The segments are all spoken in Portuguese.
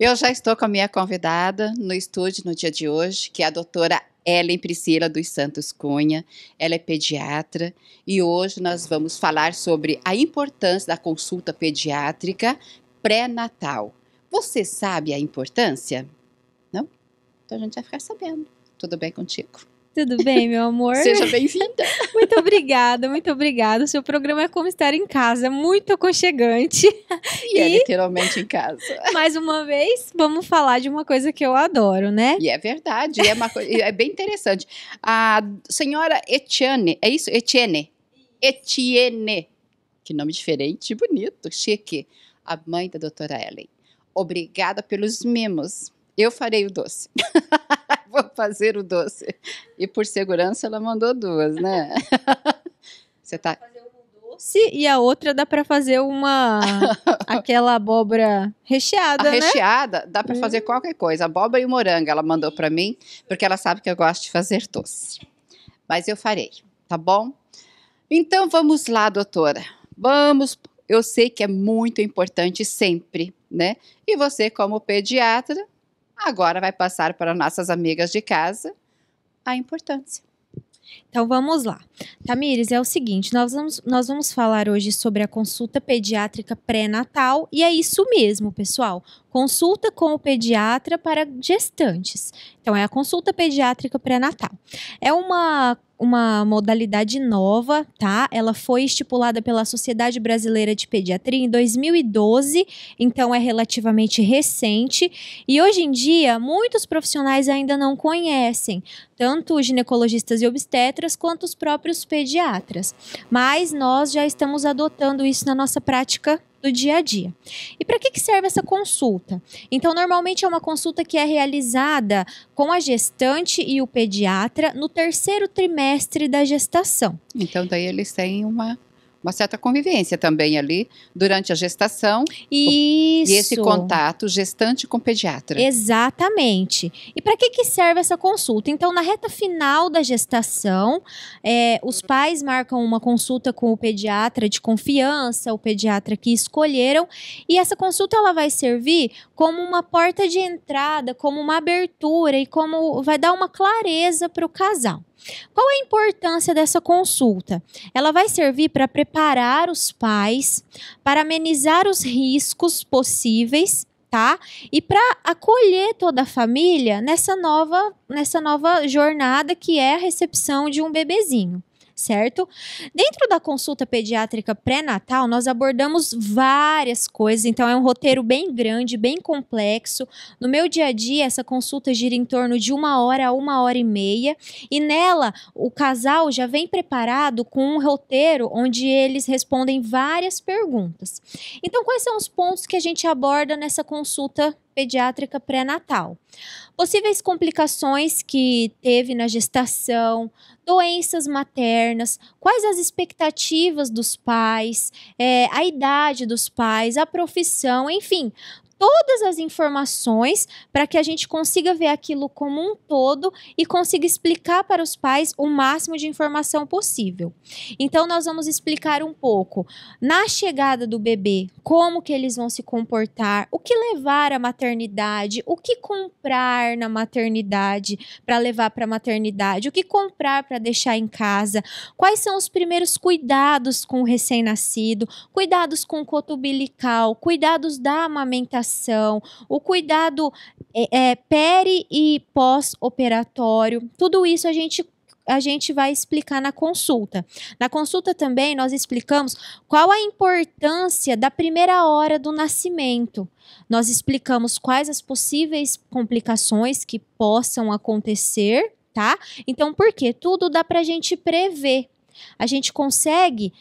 Eu já estou com a minha convidada no estúdio no dia de hoje, que é a doutora Ellen Priscila dos Santos Cunha. Ela é pediatra e hoje nós vamos falar sobre a importância da consulta pediátrica pré-natal. Você sabe a importância? Não? Então a gente vai ficar sabendo. Tudo bem contigo? Tudo bem, meu amor? Seja bem-vinda. muito obrigada, muito obrigada. O seu programa é como estar em casa, é muito aconchegante. E, é e é literalmente em casa. Mais uma vez, vamos falar de uma coisa que eu adoro, né? E é verdade, é, uma é bem interessante. A senhora Etienne, é isso? Etienne. Etienne. Que nome diferente, bonito, chique. A mãe da doutora Ellen. Obrigada pelos mimos. Eu farei o doce. vou fazer o doce. E por segurança ela mandou duas, né? Você tá doce e a outra dá para fazer uma aquela abóbora recheada, a né? Recheada, dá para hum. fazer qualquer coisa. Abóbora e moranga ela mandou para mim, porque ela sabe que eu gosto de fazer doce. Mas eu farei, tá bom? Então vamos lá, doutora. Vamos, eu sei que é muito importante sempre, né? E você como pediatra Agora vai passar para nossas amigas de casa a importância. Então vamos lá. Tamires, é o seguinte: nós vamos, nós vamos falar hoje sobre a consulta pediátrica pré-natal, e é isso mesmo, pessoal. Consulta com o pediatra para gestantes. Então, é a consulta pediátrica pré-natal. É uma uma modalidade nova, tá? Ela foi estipulada pela Sociedade Brasileira de Pediatria em 2012, então é relativamente recente. E hoje em dia, muitos profissionais ainda não conhecem, tanto os ginecologistas e obstetras quanto os próprios pediatras. Mas nós já estamos adotando isso na nossa prática do dia a dia. E para que, que serve essa consulta? Então, normalmente é uma consulta que é realizada com a gestante e o pediatra no terceiro trimestre da gestação. Então, daí eles têm uma uma certa convivência também ali durante a gestação. Isso. E esse contato gestante com pediatra. Exatamente. E para que, que serve essa consulta? Então, na reta final da gestação, é, os pais marcam uma consulta com o pediatra de confiança, o pediatra que escolheram, e essa consulta ela vai servir como uma porta de entrada, como uma abertura e como vai dar uma clareza para o casal. Qual a importância dessa consulta? Ela vai servir para preparar os pais, para amenizar os riscos possíveis tá? E para acolher toda a família nessa nova, nessa nova jornada que é a recepção de um bebezinho certo? Dentro da consulta pediátrica pré-natal, nós abordamos várias coisas, então é um roteiro bem grande, bem complexo. No meu dia a dia, essa consulta gira em torno de uma hora a uma hora e meia, e nela o casal já vem preparado com um roteiro onde eles respondem várias perguntas. Então, quais são os pontos que a gente aborda nessa consulta pediátrica pré-natal. Possíveis complicações que teve na gestação, doenças maternas, quais as expectativas dos pais, é, a idade dos pais, a profissão, enfim, todas as informações para que a gente consiga ver aquilo como um todo e consiga explicar para os pais o máximo de informação possível. Então nós vamos explicar um pouco na chegada do bebê como que eles vão se comportar, o que levar à maternidade, o que comprar na maternidade para levar para a maternidade, o que comprar para deixar em casa, quais são os primeiros cuidados com o recém-nascido, cuidados com o coto umbilical, cuidados da amamentação o cuidado é, é, peri e pós-operatório, tudo isso a gente a gente vai explicar na consulta. Na consulta também nós explicamos qual a importância da primeira hora do nascimento. Nós explicamos quais as possíveis complicações que possam acontecer, tá? Então, por quê? Tudo dá para a gente prever. A gente consegue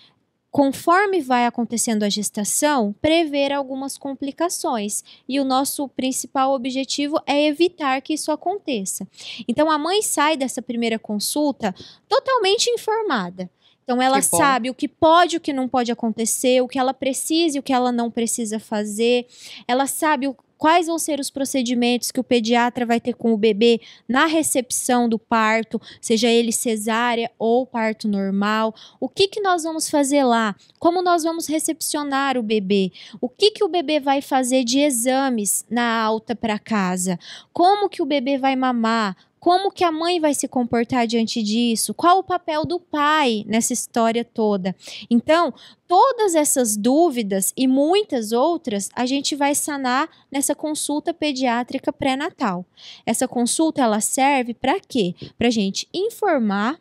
conforme vai acontecendo a gestação, prever algumas complicações. E o nosso principal objetivo é evitar que isso aconteça. Então, a mãe sai dessa primeira consulta totalmente informada. Então ela sabe o que pode, o que não pode acontecer, o que ela precisa e o que ela não precisa fazer. Ela sabe o, quais vão ser os procedimentos que o pediatra vai ter com o bebê na recepção do parto, seja ele cesárea ou parto normal, o que, que nós vamos fazer lá, como nós vamos recepcionar o bebê, o que, que o bebê vai fazer de exames na alta para casa, como que o bebê vai mamar, como que a mãe vai se comportar diante disso? Qual o papel do pai nessa história toda? Então, todas essas dúvidas e muitas outras a gente vai sanar nessa consulta pediátrica pré-natal. Essa consulta ela serve para quê? Para gente informar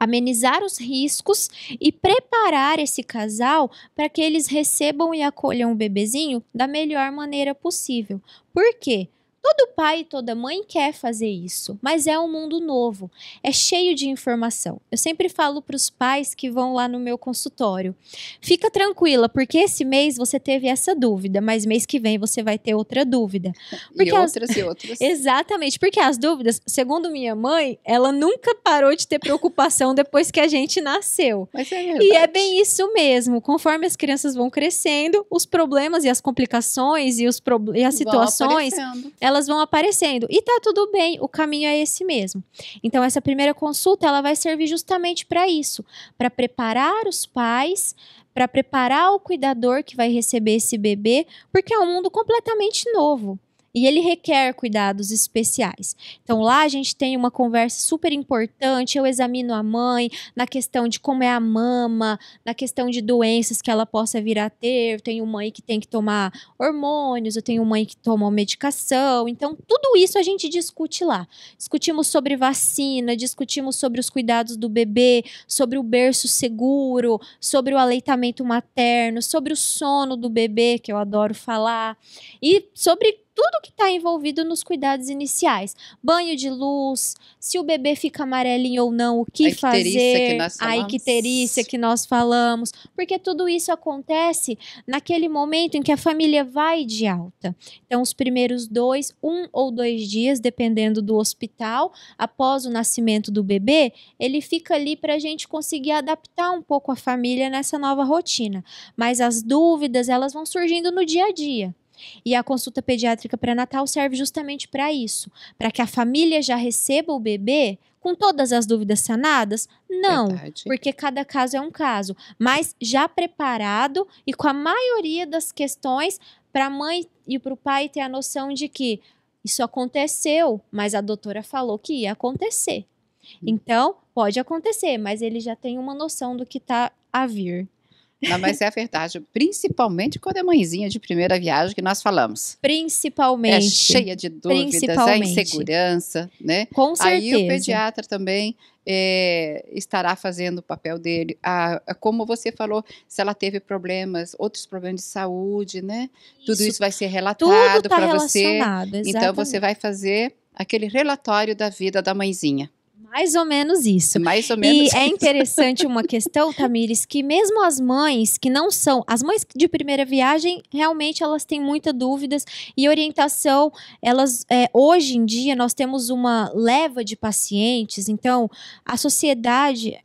amenizar os riscos e preparar esse casal para que eles recebam e acolham o bebezinho da melhor maneira possível. Por quê? Todo pai e toda mãe quer fazer isso, mas é um mundo novo, é cheio de informação. Eu sempre falo para os pais que vão lá no meu consultório: fica tranquila, porque esse mês você teve essa dúvida, mas mês que vem você vai ter outra dúvida. Porque e outras as... e outras. Exatamente, porque as dúvidas, segundo minha mãe, ela nunca parou de ter preocupação depois que a gente nasceu. Mas é E é bem isso mesmo. Conforme as crianças vão crescendo, os problemas e as complicações e, os pro... e as situações, elas elas vão aparecendo. E tá tudo bem, o caminho é esse mesmo. Então essa primeira consulta, ela vai servir justamente para isso, para preparar os pais para preparar o cuidador que vai receber esse bebê, porque é um mundo completamente novo e ele requer cuidados especiais. Então lá a gente tem uma conversa super importante, eu examino a mãe na questão de como é a mama, na questão de doenças que ela possa vir a ter, eu tenho mãe que tem que tomar hormônios, eu tenho mãe que toma medicação. Então tudo isso a gente discute lá. Discutimos sobre vacina, discutimos sobre os cuidados do bebê, sobre o berço seguro, sobre o aleitamento materno, sobre o sono do bebê, que eu adoro falar, e sobre tudo que está envolvido nos cuidados iniciais. Banho de luz, se o bebê fica amarelinho ou não, o que a fazer, que nós a icterícia que nós falamos, porque tudo isso acontece naquele momento em que a família vai de alta. Então, os primeiros dois, um ou dois dias, dependendo do hospital, após o nascimento do bebê, ele fica ali para a gente conseguir adaptar um pouco a família nessa nova rotina. Mas as dúvidas, elas vão surgindo no dia a dia. E a consulta pediátrica pré-natal serve justamente para isso, para que a família já receba o bebê com todas as dúvidas sanadas? Não, Verdade. porque cada caso é um caso, mas já preparado e com a maioria das questões para a mãe e para o pai ter a noção de que isso aconteceu, mas a doutora falou que ia acontecer. Hum. Então, pode acontecer, mas ele já tem uma noção do que está a vir. Não, mas é a verdade. Principalmente quando é mãezinha de primeira viagem que nós falamos. É principalmente. É cheia de dúvidas, é insegurança, né? Com certeza. Aí o pediatra também é, estará fazendo o papel dele. A, a, como você falou, se ela teve problemas, outros problemas de saúde, né? Isso. Tudo isso vai ser relatado tá para então, você. Exatamente. Então você vai fazer aquele relatório da vida da mãezinha. Mais ou menos isso. Mais ou menos. E é isso. é interessante uma questão, Tamires, que mesmo as mães que não são, as mães de primeira viagem, realmente elas têm muitas dúvidas e orientação. Elas é, hoje em dia nós temos uma leva de pacientes, então a sociedade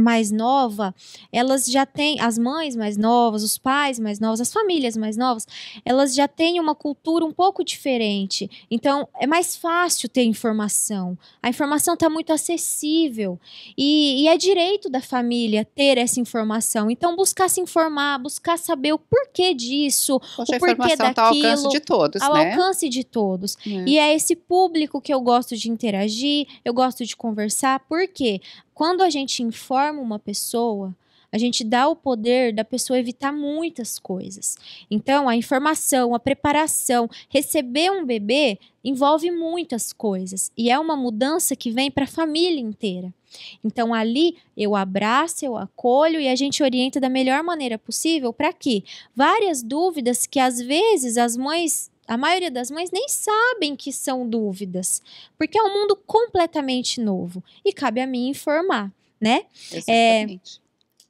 mais nova, elas já têm, as mães mais novas, os pais mais novos, as famílias mais novas, elas já têm uma cultura um pouco diferente. Então, é mais fácil ter informação. A informação está muito acessível. E, e, é direito da família ter essa informação. Então, buscar se informar, buscar saber o porquê disso, Poxa, o porquê daquilo. Tá ao alcance de todos, ao né? alcance de todos. É. E é esse público que eu gosto de interagir, eu gosto de conversar, por porque quando a gente informa uma pessoa, a gente dá o poder da pessoa evitar muitas coisas. Então, a informação, a preparação, receber um bebê envolve muitas coisas e é uma mudança que vem para a família inteira. Então, ali eu abraço, eu acolho e a gente orienta da melhor maneira possível para que várias dúvidas que às vezes as mães a maioria das mães nem sabem que são dúvidas, porque é um mundo completamente novo e cabe a mim informar, né? É, Exatamente.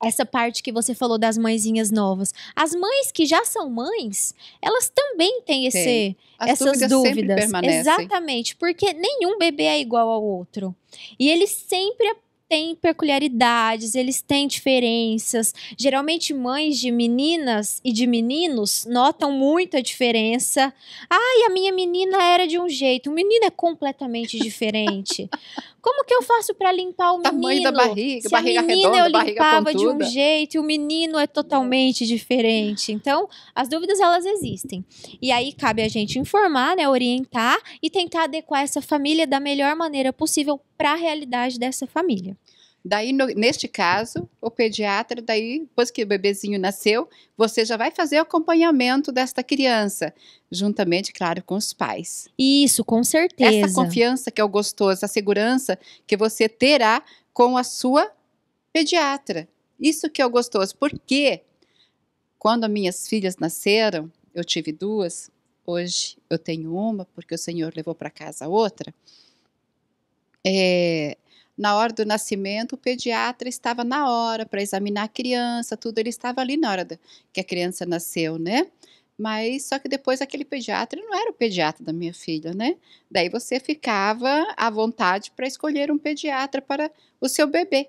É, essa parte que você falou das mãezinhas novas. As mães que já são mães, elas também têm esse, essas dúvidas. dúvidas. Exatamente, porque nenhum bebê é igual ao outro. E ele sempre têm peculiaridades, eles têm diferenças. Geralmente, mães de meninas e de meninos notam muito a diferença. Ai, ah, a minha menina era de um jeito, o menino é completamente diferente. Como que eu faço para limpar o Tamanho menino? Tamanho da barriga, Se barriga a menina redonda, eu limpava de um jeito e o menino é totalmente diferente. Então, as dúvidas elas existem. E aí cabe a gente informar, né, orientar e tentar adequar essa família da melhor maneira possível para a realidade dessa família. Daí, no, neste caso, o pediatra, daí, depois que o bebezinho nasceu, você já vai fazer o acompanhamento desta criança, juntamente, claro, com os pais. Isso, com certeza. Essa confiança que é o gostoso, a segurança que você terá com a sua pediatra. Isso que é o gostoso, porque quando minhas filhas nasceram, eu tive duas, hoje eu tenho uma, porque o Senhor levou para casa a outra. É, na hora do nascimento, o pediatra estava na hora para examinar a criança, tudo, ele estava ali na hora que a criança nasceu, né? Mas só que depois aquele pediatra não era o pediatra da minha filha, né? Daí você ficava à vontade para escolher um pediatra para o seu bebê.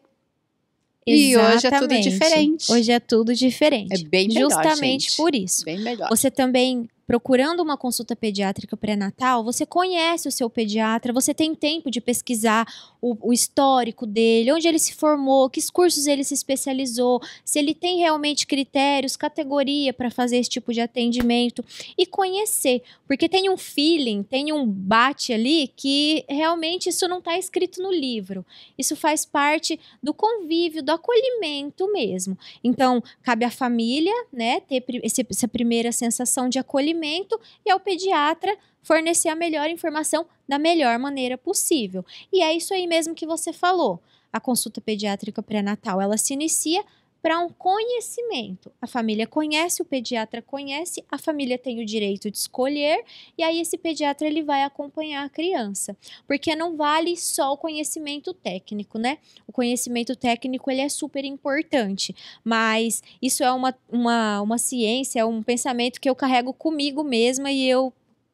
E hoje é tudo diferente. Hoje é tudo é diferente. É bem melhor. Justamente gente. por isso. Bem melhor. Você também procurando uma consulta pediátrica pré-natal, você conhece o seu pediatra, você tem tempo de pesquisar o, o, histórico dele, onde ele se formou, que cursos ele se especializou, se ele tem realmente critérios, categoria para fazer esse tipo de atendimento e conhecer, porque tem um feeling, tem um bate ali que realmente isso não está escrito no livro. Isso faz parte do convívio, do acolhimento mesmo. Então, cabe à família, né, ter esse, essa primeira sensação de acolhimento atendimento e ao pediatra fornecer a melhor informação da melhor maneira possível. E é isso aí mesmo que você falou. A consulta pediátrica pré-natal, ela se inicia para um conhecimento. A família conhece, o pediatra conhece, a família tem o direito de escolher e aí esse pediatra ele vai acompanhar a criança, porque não vale só o conhecimento técnico, né? O conhecimento técnico ele é super importante, mas isso é uma, uma, uma ciência, é um pensamento que eu carrego comigo mesma e eu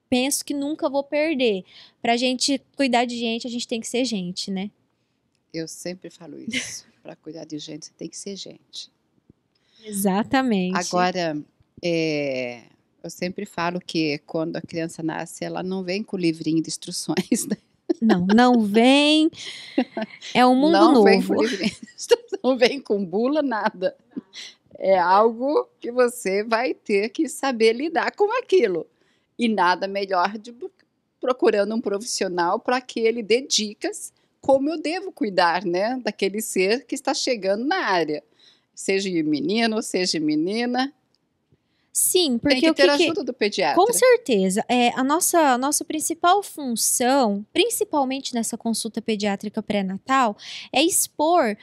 penso que nunca vou perder. Para a gente cuidar de gente, a gente tem que ser gente, né? Eu sempre falo isso para cuidar de gente, você tem que ser gente. Exatamente. Agora, é, eu sempre falo que quando a criança nasce, ela não vem com o livrinho de instruções, né? Não, não vem. É um mundo não novo. Vem com livrinho, não vem com bula, nada. É algo que você vai ter que saber lidar com aquilo. E nada melhor de procurando um profissional para que ele dê dicas como eu devo cuidar, né, daquele ser que está chegando na área, seja menino, seja menina. Sim, porque tem que ter o que ajuda que... do pediatra. Com certeza, é a nossa a nossa principal função, principalmente nessa consulta pediátrica pré-natal, é expor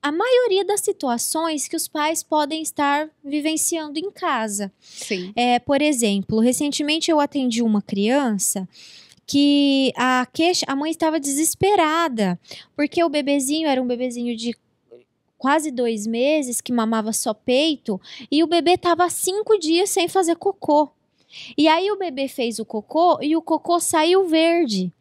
a maioria das situações que os pais podem estar vivenciando em casa. Sim. É, por exemplo, recentemente eu atendi uma criança que a queixa, a mãe estava desesperada, porque o bebezinho era um bebezinho de quase dois meses que mamava só peito e o bebê estava cinco dias sem fazer cocô. E aí o bebê fez o cocô e o cocô saiu verde.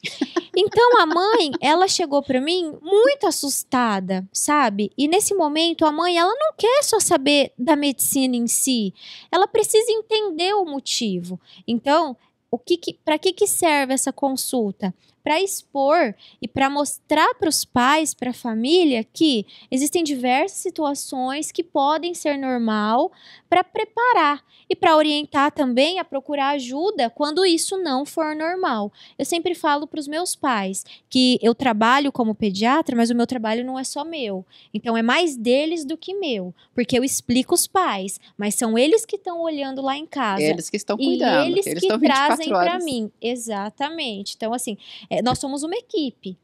Então a mãe, ela chegou para mim muito assustada, sabe? E nesse momento a mãe, ela não quer só saber da medicina em si, ela precisa entender o motivo. Então, o que, que para que, que serve essa consulta? Para expor e para mostrar para os pais, para a família, que existem diversas situações que podem ser normal, para preparar e para orientar também a procurar ajuda quando isso não for normal. Eu sempre falo para os meus pais que eu trabalho como pediatra, mas o meu trabalho não é só meu. Então é mais deles do que meu, porque eu explico os pais, mas são eles que estão olhando lá em casa. Eles que estão cuidando, e eles, eles que trazem para mim. Exatamente. Então assim, é, nós somos uma equipe.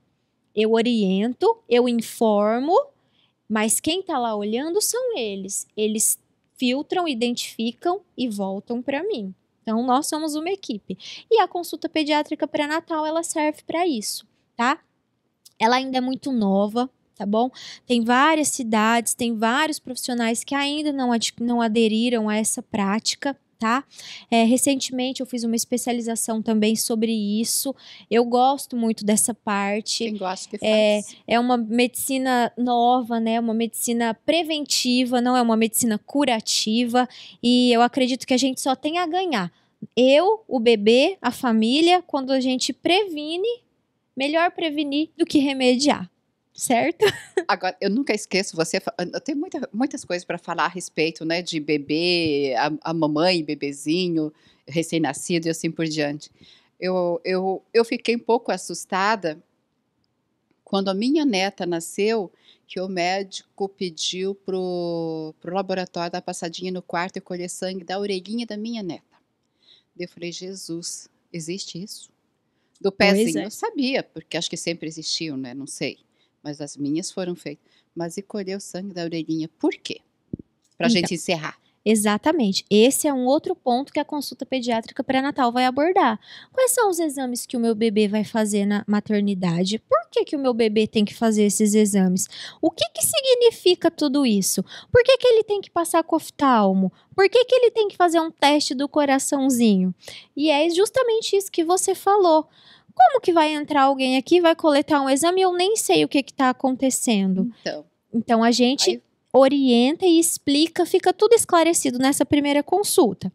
Eu oriento, eu informo, mas quem está lá olhando são eles. Eles filtram, identificam e voltam para mim. Então, nós somos uma equipe. E a consulta pediátrica pré-natal, ela serve para isso, tá? Ela ainda é muito nova, tá bom? Tem várias cidades, tem vários profissionais que ainda não, ad não aderiram a essa prática, tá? É, recentemente eu fiz uma especialização também sobre isso. Eu gosto muito dessa parte. Quem gosta que é, faz. É, é uma medicina nova, né? Uma medicina preventiva, não é uma medicina curativa. E eu acredito que a gente só tem a ganhar. Eu, o bebê, a família, quando a gente previne, melhor prevenir do que remediar certo? Agora, eu nunca esqueço você. Eu tenho muita, muitas coisas para falar a respeito, né? De bebê, a, a mamãe, bebezinho, recém-nascido e assim por diante. Eu, eu, eu fiquei um pouco assustada quando a minha neta nasceu, que o médico pediu pro, o laboratório dar passadinha no quarto e colher sangue da orelhinha da minha neta. Eu falei, Jesus, existe isso? Do pezinho, é. eu sabia, porque acho que sempre existiu, né? Não sei mas as minhas foram feitas. Mas e colher o sangue da orelhinha, por quê? Para a então, gente encerrar. Exatamente. Esse é um outro ponto que a consulta pediátrica pré-natal vai abordar. Quais são os exames que o meu bebê vai fazer na maternidade? Por que, que o meu bebê tem que fazer esses exames? O que, que significa tudo isso? Por que, que ele tem que passar coftalmo? Por que, que ele tem que fazer um teste do coraçãozinho? E é justamente isso que você falou. Como que vai entrar alguém aqui, vai coletar um exame e eu nem sei o que está acontecendo? Então, então a gente aí... orienta e explica, fica tudo esclarecido nessa primeira consulta.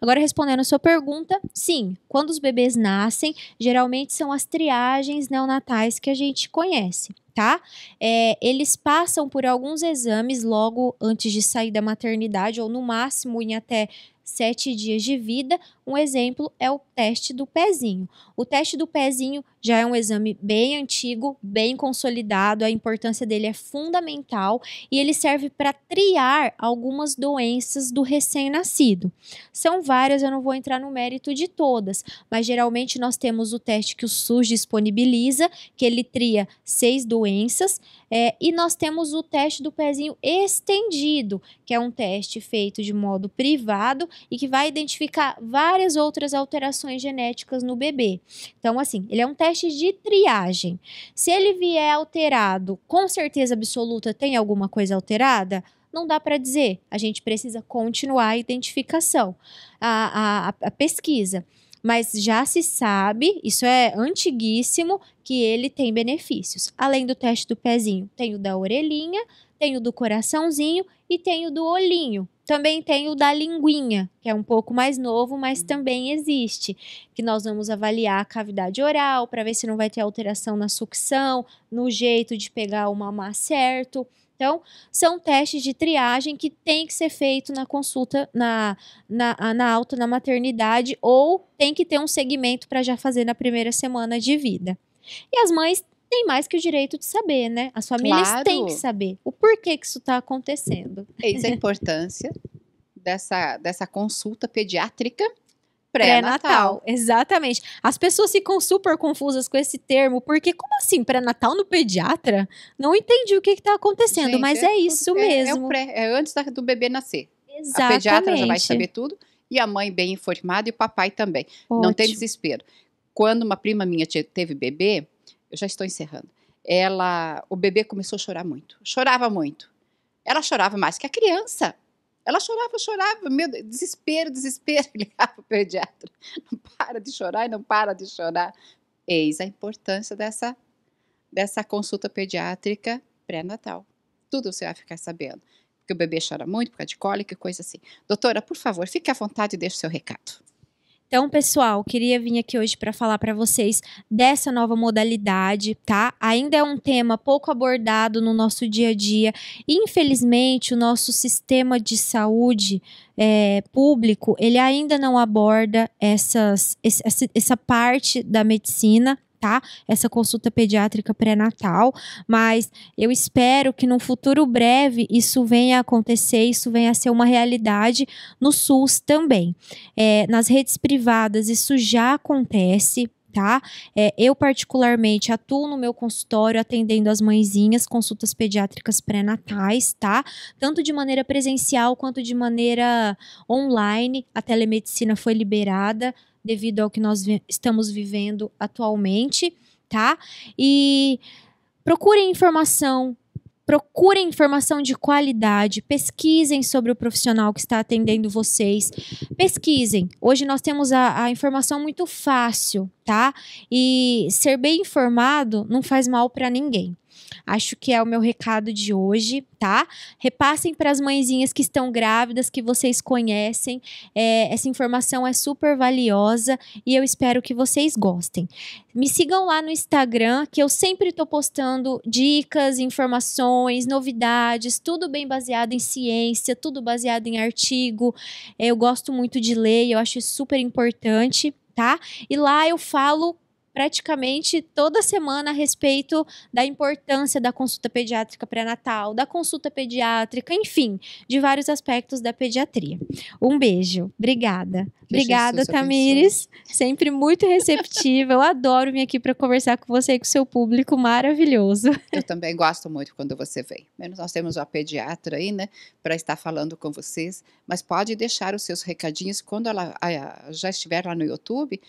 Agora, respondendo a sua pergunta, sim, quando os bebês nascem, geralmente são as triagens neonatais que a gente conhece tá? É, eles passam por alguns exames logo antes de sair da maternidade, ou no máximo em até sete dias de vida, um exemplo é o teste do pezinho. O teste do pezinho já é um exame bem antigo, bem consolidado, a importância dele é fundamental e ele serve para triar algumas doenças do recém-nascido. São várias, eu não vou entrar no mérito de todas, mas geralmente nós temos o teste que o SUS disponibiliza, que ele tria seis doenças, é, e nós temos o teste do pezinho estendido, que é um teste feito de modo privado e que vai identificar várias várias outras alterações genéticas no bebê. Então, assim, ele é um teste de triagem. Se ele vier alterado, com certeza absoluta tem alguma coisa alterada? não dá para dizer. A gente precisa continuar a identificação, a, a, a, pesquisa. Mas já se sabe, isso é antiguíssimo, que ele tem benefícios. Além do teste do pezinho, tem o da orelhinha, tem o do coraçãozinho e tem o do olhinho, também tem o da linguinha, que é um pouco mais novo, mas hum. também existe, que nós vamos avaliar a cavidade oral para ver se não vai ter alteração na sucção, no jeito de pegar o mamar certo. Então, são testes de triagem que tem que ser feito na consulta, na, na, na alta, na maternidade, ou tem que ter um segmento para já fazer na primeira semana de vida. E as mães tem mais que o direito de saber, né? As famílias claro. têm que saber o porquê que isso está acontecendo. Eis a importância dessa, dessa consulta pediátrica pré-natal. Pré exatamente. As pessoas ficam super confusas com esse termo, porque como assim pré-natal no pediatra? Não entendi o que está acontecendo, Gente, mas é, é isso é, é mesmo. É, pré, é, antes do bebê nascer. Exatamente. A pediatra já vai saber tudo, e a mãe bem informada, e o papai também. Ótimo. Não tem desespero. Quando uma prima minha teve bebê, eu já estou encerrando. Ela, o bebê começou a chorar muito, chorava muito. Ela chorava mais que a criança. Ela chorava, chorava, meu Deus, desespero, desespero. Ligava o pediatra, não para de chorar e não para de chorar. Eis a importância dessa, dessa consulta pediátrica pré-natal. Tudo você vai ficar sabendo. Porque o bebê chora muito por causa de cólica e coisa assim. Doutora, por favor, fique à vontade e deixe o seu recado. Então, pessoal, queria vir aqui hoje para falar para vocês dessa nova modalidade, tá? Ainda é um tema pouco abordado no nosso dia a dia. Infelizmente, o nosso sistema de saúde é, público, ele ainda não aborda essas, essa, essa parte da medicina, Tá? essa consulta pediátrica pré-natal, mas eu espero que num futuro breve isso venha a acontecer, isso venha a ser uma realidade no SUS também. É, nas redes privadas isso já acontece, tá? É, eu, particularmente, atuo no meu consultório atendendo as mãezinhas, consultas pediátricas pré-natais, tá? Tanto de maneira presencial quanto de maneira online. A telemedicina foi liberada devido ao que nós vi estamos vivendo atualmente, tá? E procurem informação, procurem informação de qualidade, pesquisem sobre o profissional que está atendendo vocês, pesquisem. Hoje nós temos a, a, informação muito fácil, tá? E ser bem informado não faz mal para ninguém. Acho que é o meu recado de hoje tá? Repassem para as mãezinhas que estão grávidas, que vocês conhecem. É, essa informação é super valiosa e eu espero que vocês gostem. Me sigam lá no Instagram, que eu sempre estou postando dicas, informações, novidades, tudo bem baseado em ciência, tudo baseado em artigo. É, eu gosto muito de ler, eu acho super importante, tá? E lá eu falo praticamente toda semana a respeito da importância da consulta pediátrica pré-natal, da consulta pediátrica, enfim, de vários aspectos da pediatria. Um beijo. Obrigada. Que Obrigada, Tamires. Sempre muito receptiva. Eu adoro vir aqui para conversar com você e com o seu público maravilhoso. Eu também gosto muito quando você vem. Nós temos uma pediatra aí, né, para estar falando com vocês, mas pode deixar os seus recadinhos quando ela ah, já estiver lá no YouTube,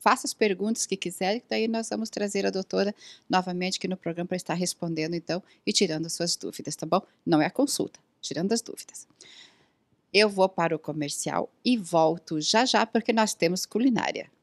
faça as perguntas que quiser, que daí nós vamos trazer a doutora novamente aqui no programa para estar respondendo, então, e tirando suas dúvidas, tá bom? Não é a consulta, tirando as dúvidas. Eu vou para o comercial e volto já já, porque nós temos culinária.